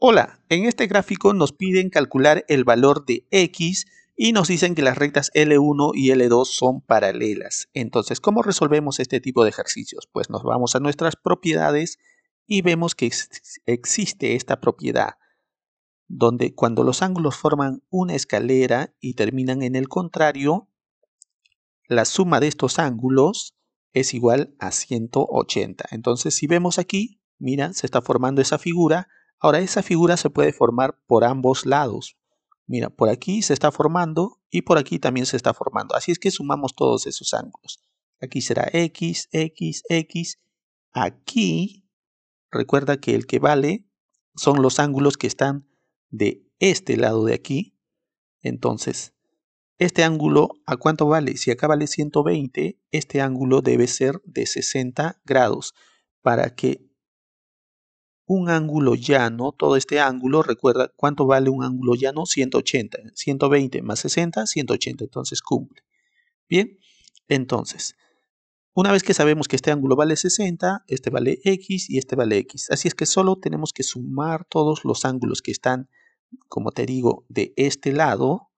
Hola, en este gráfico nos piden calcular el valor de x y nos dicen que las rectas L1 y L2 son paralelas. Entonces, ¿cómo resolvemos este tipo de ejercicios? Pues nos vamos a nuestras propiedades y vemos que existe esta propiedad donde cuando los ángulos forman una escalera y terminan en el contrario, la suma de estos ángulos es igual a 180. Entonces, si vemos aquí, mira, se está formando esa figura Ahora, esa figura se puede formar por ambos lados. Mira, por aquí se está formando y por aquí también se está formando. Así es que sumamos todos esos ángulos. Aquí será X, X, X. Aquí, recuerda que el que vale son los ángulos que están de este lado de aquí. Entonces, este ángulo, ¿a cuánto vale? Si acá vale 120, este ángulo debe ser de 60 grados para que un ángulo llano, todo este ángulo, recuerda cuánto vale un ángulo llano, 180, 120 más 60, 180, entonces cumple. Bien, entonces, una vez que sabemos que este ángulo vale 60, este vale X y este vale X, así es que solo tenemos que sumar todos los ángulos que están, como te digo, de este lado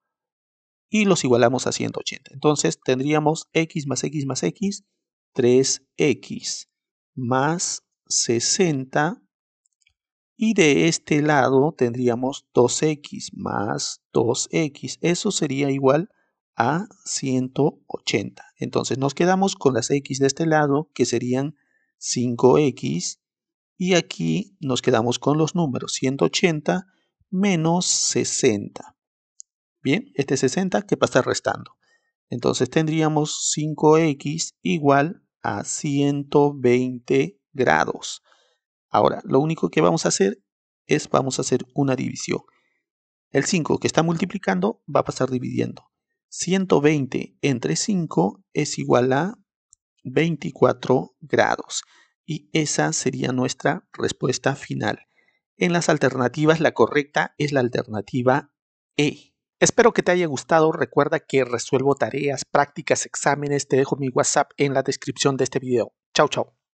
y los igualamos a 180. Entonces tendríamos X más X más X, 3X más 60 y de este lado tendríamos 2x más 2x. Eso sería igual a 180. Entonces nos quedamos con las x de este lado, que serían 5x. Y aquí nos quedamos con los números 180 menos 60. Bien, este 60 que pasa restando. Entonces tendríamos 5x igual a 120 grados. Ahora, lo único que vamos a hacer es vamos a hacer una división. El 5 que está multiplicando va a pasar dividiendo. 120 entre 5 es igual a 24 grados. Y esa sería nuestra respuesta final. En las alternativas, la correcta es la alternativa E. Espero que te haya gustado. Recuerda que resuelvo tareas, prácticas, exámenes. Te dejo mi WhatsApp en la descripción de este video. Chao, chao.